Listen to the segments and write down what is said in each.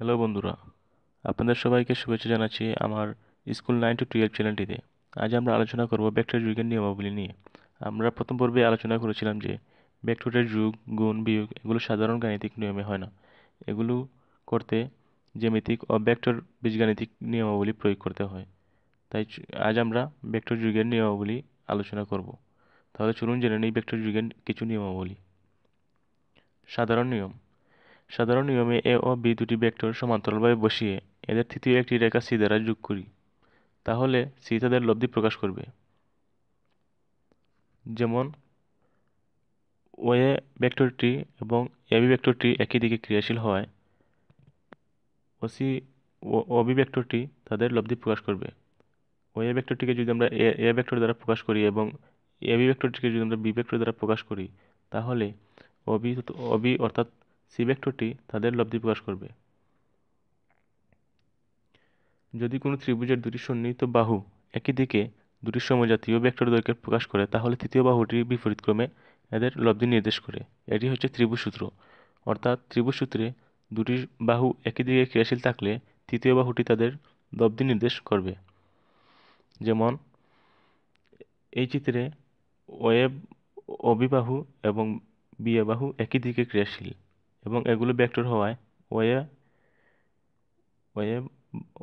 hello বন্ধুরা আপনাদের সবাইকে শুভেচ্ছা জানাচ্ছি আমার স্কুল নাইন টু টুয়েলভ চ্যানেলটিতে আজ আমরা আলোচনা করব ব্যাকটেরিয়া যুগের নিয়মাবলী নিয়ে আমরা প্রথম পর্বে আলোচনা করেছিলাম যে ব্যাকটেরিয়ার যুগ গুণ বিয়োগ এগুলো সাধারণ গাণিতিক নিয়মে হয় না এগুলো করতে জ্যামিতিক ও ব্যাক্টর বীজগাণিতিক নিয়মাবলী প্রয়োগ করতে হয় তাই আজ আমরা ব্যাক্টর যুগের নিয়মাবলী আলোচনা করব তাহলে চলুন জেনে নিই ব্যাক্টর যুগের কিছু নিয়মাবলী সাধারণ নিয়ম সাধারণ নিয়মে এ ও বি দুটি ভেক্টর সমান্তরালভাবে বসিয়ে এদের তৃতীয় একটি রেখা সি দ্বারা যোগ করি তাহলে সি তাদের লব্ধি প্রকাশ করবে যেমন এ ভেক্টরটি এবং এ বি ভেক্টরটি একই দিকে ক্রিয়াশীল হওয়ায় ও সি ও বি ভেক্টরটি তাদের লব্ধি প্রকাশ করবে এ ভেক্টরটিকে যদি আমরা এ এ ভেক্টর দ্বারা প্রকাশ করি এবং এ বি ভেক্টরটিকে যদি আমরা বি ভেক্টর দ্বারা প্রকাশ করি তাহলে অবি অবি অর্থাৎ সি ভেক্টরটি তাদের লব্ধি প্রকাশ করবে যদি কোনো ত্রিভুজের দুটি সন্নিহিত বাহু একই দিকে দুটি সমজাতীয় ভেক্টর দৈর্ঘ্য প্রকাশ করে তাহলে তৃতীয় বাহুটি বিপরীতক্রমে এদের লব্ধি নির্দেশ করে এটি হচ্ছে ত্রিভুজ সূত্র অর্থাৎ ত্রিভুজ সূত্রে দুটি বাহু একই দিকে ক্রিয়াশীল থাকলে তৃতীয় বাহুটি তাদের লব্ধি নির্দেশ করবে যেমন এই চিত্রে ওয়েব অবিবাহু এবং বিয়ে বাহু একই দিকে ক্রিয়াশীল এবং এগুলো ভেক্টর হওয়ায় ওয়ে ওয়ে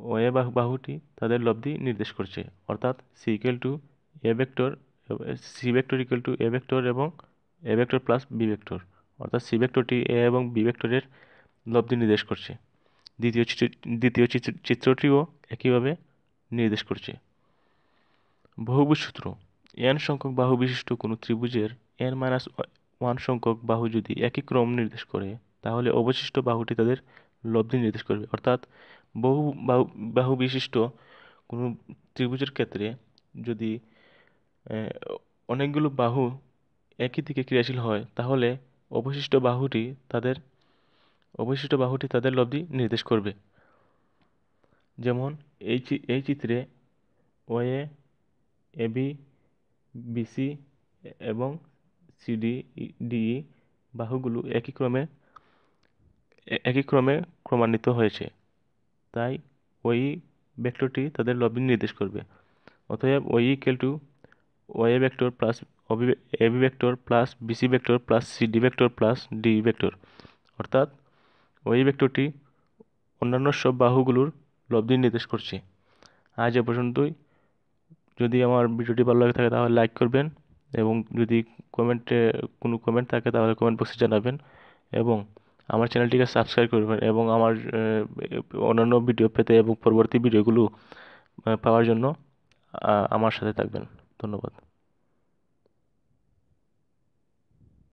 ওয়ে বাহুটি তাদের লব্ধি নির্দেশ করছে অর্থাৎ C equal to A vector C vector equal to A vector এবং A vector plus B vector অর্থাৎ সি ভেক্টরটি এ এবং বি ভেক্টরের লব্ধি নির্দেশ করছে দ্বিতীয় দ্বিতীয় চিত্রটিও একইভাবে নির্দেশ করছে বহুভুজ সূত্র এন সংখ্যক বাহু বিশিষ্ট কোনো ত্রিভুজের এন মাইনাস ওয়ান সংখ্যক বাহু যদি একই ক্রম নির্দেশ করে তাহলে অবশিষ্ট বাহুটি তাদের লব্ধি নির্দেশ করবে অর্থাৎ বহু বাহু বাহু বিশিষ্ট কোনো ত্রিভুজের ক্ষেত্রে যদি অনেকগুলো বাহু একই দিকে ক্রিয়াশীল হয় তাহলে অবশিষ্ট বাহুটি তাদের অবশিষ্ট বাহুটি তাদের লব্ধি নির্দেশ করবে যেমন এই এই চিত্রে ওয়ে এবি বিসি এবং সিডি ডিই বাহুগুলো একই ক্রমে একই ক্রমে ক্রমান্বিত হয়েছে তাই ওই ভেক্টরটি তাদের লবিন নির্দেশ করবে অতএব OE equal to OA vector plus B vector plus BC vector plus CD vector plus D vector অর্থাৎ ওই ভেক্টরটি অন্যান্য সব বাহুগুলোর লব্ধি নির্দেশ করছে আজ এ পর্যন্তই যদি আমার ভিডিওটি ভালো লাগে থাকে তাহলে লাইক করবেন এবং যদি কমেন্টে কোনো কমেন্ট থাকে তাহলে কমেন্ট বক্সে জানাবেন এবং আমার চ্যানেলটিকে সাবস্ক্রাইব করবেন এবং আমার অন্যান্য ভিডিও পেতে এবং পরবর্তী ভিডিওগুলো পাওয়ার জন্য আমার সাথে থাকবেন ধন্যবাদ